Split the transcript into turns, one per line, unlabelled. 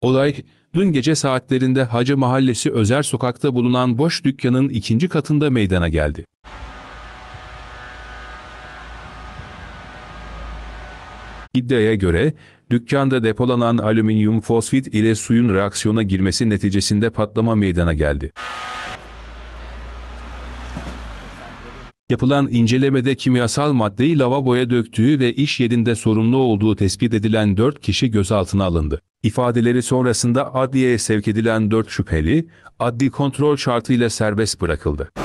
Olay dün gece saatlerinde Hacı Mahallesi Özer Sokak'ta bulunan boş dükkanın ikinci katında meydana geldi. İddiaya göre dükkanda depolanan alüminyum fosfit ile suyun reaksiyona girmesi neticesinde patlama meydana geldi. Yapılan incelemede kimyasal maddeyi lavaboya döktüğü ve iş yerinde sorumlu olduğu tespit edilen 4 kişi gözaltına alındı. İfadeleri sonrasında adliyeye sevk edilen dört şüpheli, adli kontrol şartıyla serbest bırakıldı.